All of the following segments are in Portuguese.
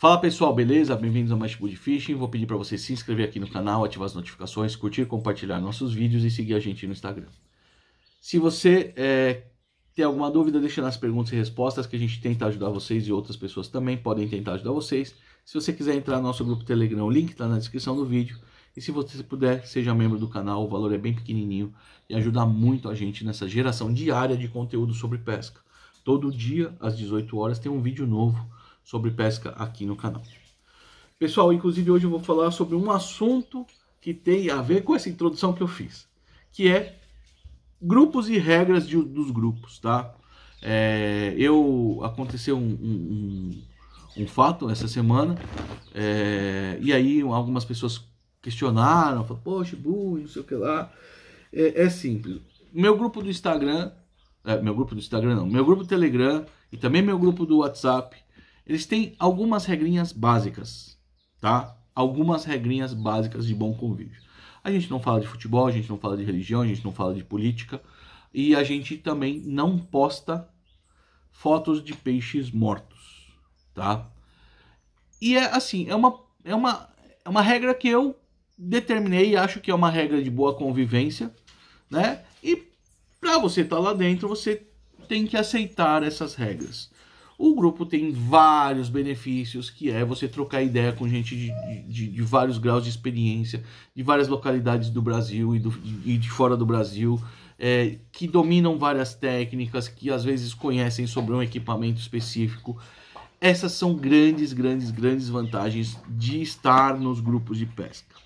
Fala pessoal, beleza? Bem-vindos a mais tipo de Fishing. Vou pedir para você se inscrever aqui no canal, ativar as notificações, curtir, compartilhar nossos vídeos e seguir a gente no Instagram. Se você é, tem alguma dúvida, deixa nas perguntas e respostas que a gente tenta ajudar vocês e outras pessoas também podem tentar ajudar vocês. Se você quiser entrar no nosso grupo Telegram, o link está na descrição do vídeo. E se você puder, seja membro do canal, o valor é bem pequenininho e ajuda muito a gente nessa geração diária de conteúdo sobre pesca. Todo dia, às 18 horas, tem um vídeo novo sobre pesca aqui no canal. Pessoal, inclusive hoje eu vou falar sobre um assunto que tem a ver com essa introdução que eu fiz, que é grupos e regras de, dos grupos, tá? É, eu aconteceu um, um, um, fato essa semana é, e aí algumas pessoas questionaram, falaram, poxa, e não sei o que lá. É, é simples. Meu grupo do Instagram, é, meu grupo do Instagram não, meu grupo do Telegram e também meu grupo do WhatsApp eles têm algumas regrinhas básicas, tá? Algumas regrinhas básicas de bom convívio. A gente não fala de futebol, a gente não fala de religião, a gente não fala de política e a gente também não posta fotos de peixes mortos, tá? E é assim, é uma é uma é uma regra que eu determinei, e acho que é uma regra de boa convivência, né? E para você estar tá lá dentro, você tem que aceitar essas regras. O grupo tem vários benefícios, que é você trocar ideia com gente de, de, de vários graus de experiência, de várias localidades do Brasil e, do, de, e de fora do Brasil, é, que dominam várias técnicas, que às vezes conhecem sobre um equipamento específico. Essas são grandes, grandes, grandes vantagens de estar nos grupos de pesca.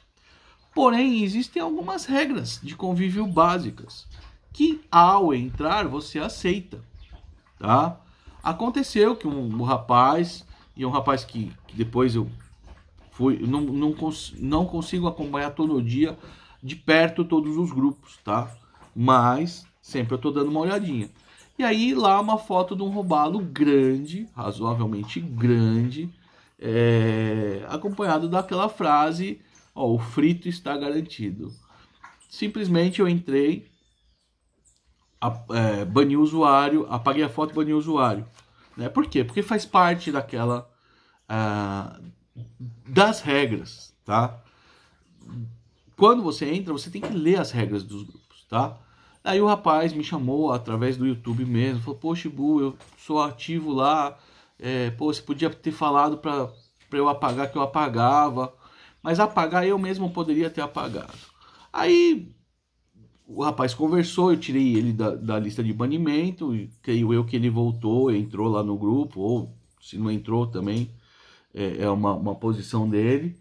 Porém, existem algumas regras de convívio básicas que ao entrar você aceita, tá? Aconteceu que um, um rapaz, e é um rapaz que, que depois eu fui, não, não, cons, não consigo acompanhar todo dia de perto todos os grupos, tá? Mas sempre eu tô dando uma olhadinha. E aí lá uma foto de um robalo grande, razoavelmente grande, é, acompanhado daquela frase, ó, o frito está garantido. Simplesmente eu entrei, a, é, bani o usuário, apaguei a foto e bani o usuário. Né? Por quê? Porque faz parte daquela. Ah, das regras, tá? Quando você entra, você tem que ler as regras dos grupos, tá? Aí o rapaz me chamou através do YouTube mesmo, falou: Poxa, Bu, eu sou ativo lá, é, pô, você podia ter falado pra, pra eu apagar que eu apagava, mas apagar eu mesmo poderia ter apagado. Aí o rapaz conversou, eu tirei ele da, da lista de banimento, e creio eu que ele voltou, entrou lá no grupo, ou se não entrou também, é, é uma, uma posição dele.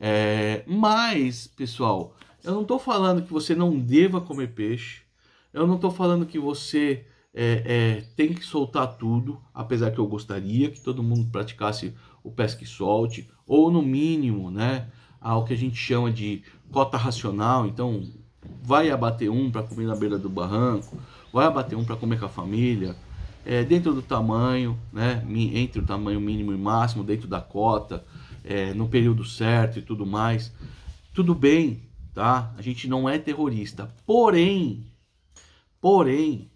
É, mas, pessoal, eu não estou falando que você não deva comer peixe, eu não estou falando que você é, é, tem que soltar tudo, apesar que eu gostaria que todo mundo praticasse o pesque e solte, ou no mínimo, né, ao que a gente chama de cota racional, então vai abater um para comer na beira do barranco, vai abater um para comer com a família, é, dentro do tamanho, né, entre o tamanho mínimo e máximo, dentro da cota, é, no período certo e tudo mais. Tudo bem, tá? A gente não é terrorista. Porém, porém,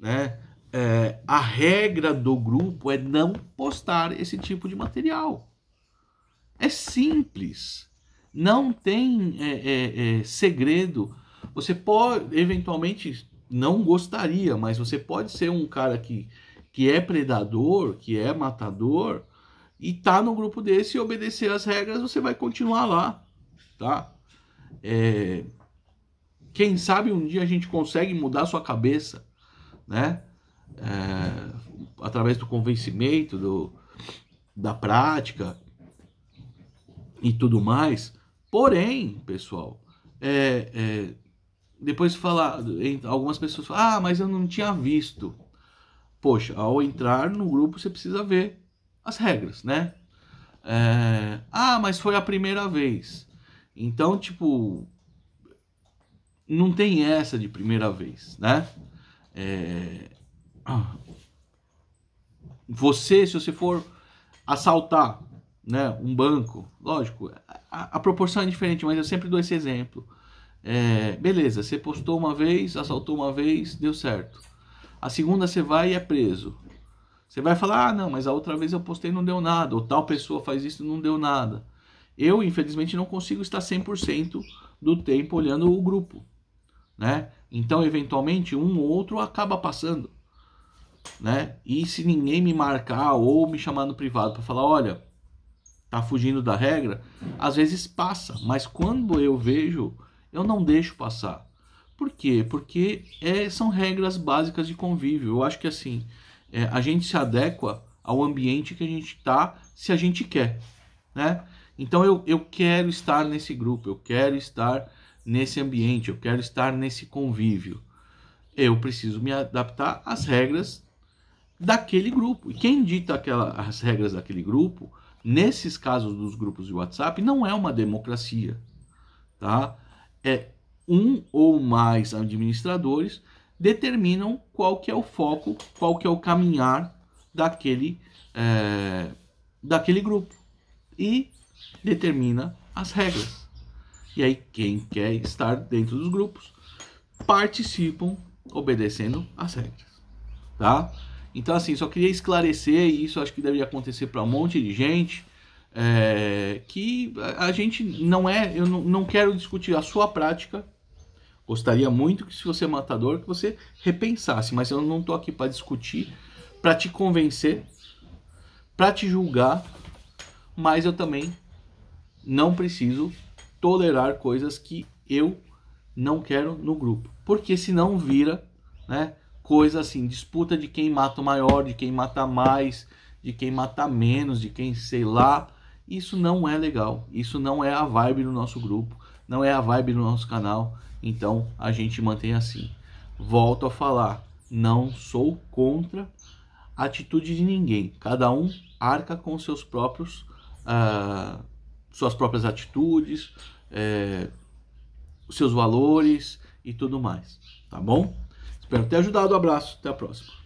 né, é, a regra do grupo é não postar esse tipo de material. É simples. Não tem é, é, é, segredo você pode, eventualmente, não gostaria, mas você pode ser um cara que, que é predador, que é matador, e tá no grupo desse e obedecer as regras, você vai continuar lá, tá? É... Quem sabe um dia a gente consegue mudar sua cabeça, né? É... Através do convencimento, do... da prática e tudo mais. Porém, pessoal, é, é, depois falar, algumas pessoas falam, ah, mas eu não tinha visto. Poxa, ao entrar no grupo você precisa ver as regras, né? É, ah, mas foi a primeira vez. Então, tipo, não tem essa de primeira vez, né? É, você, se você for assaltar né, um banco, lógico, a, a proporção é diferente, mas eu sempre dou esse exemplo. É, beleza, você postou uma vez, assaltou uma vez, deu certo. A segunda você vai e é preso. Você vai falar, ah, não, mas a outra vez eu postei e não deu nada, ou tal pessoa faz isso e não deu nada. Eu, infelizmente, não consigo estar 100% do tempo olhando o grupo, né? Então, eventualmente, um ou outro acaba passando, né? E se ninguém me marcar ou me chamar no privado para falar, olha, tá fugindo da regra, às vezes passa, mas quando eu vejo eu não deixo passar. Por quê? Porque é, são regras básicas de convívio. Eu acho que assim, é, a gente se adequa ao ambiente que a gente está se a gente quer, né? Então eu, eu quero estar nesse grupo, eu quero estar nesse ambiente, eu quero estar nesse convívio. Eu preciso me adaptar às regras daquele grupo. E quem dita aquela, as regras daquele grupo, nesses casos dos grupos de WhatsApp, não é uma democracia, tá? é um ou mais administradores determinam qual que é o foco, qual que é o caminhar daquele, é, daquele grupo e determina as regras. E aí quem quer estar dentro dos grupos participam obedecendo as regras, tá? Então assim, só queria esclarecer e isso acho que deve acontecer para um monte de gente é, que a gente não é, eu não, não quero discutir a sua prática. Gostaria muito que se você é matador, que você repensasse, mas eu não estou aqui para discutir, para te convencer, para te julgar, mas eu também não preciso tolerar coisas que eu não quero no grupo, porque senão vira, né, coisa assim, disputa de quem mata o maior, de quem mata mais, de quem mata menos, de quem sei lá, isso não é legal, isso não é a vibe do nosso grupo, não é a vibe do nosso canal, então a gente mantém assim. Volto a falar, não sou contra a atitude de ninguém, cada um arca com seus próprios, uh, suas próprias atitudes, uh, seus valores e tudo mais, tá bom? Espero ter ajudado, um abraço, até a próxima.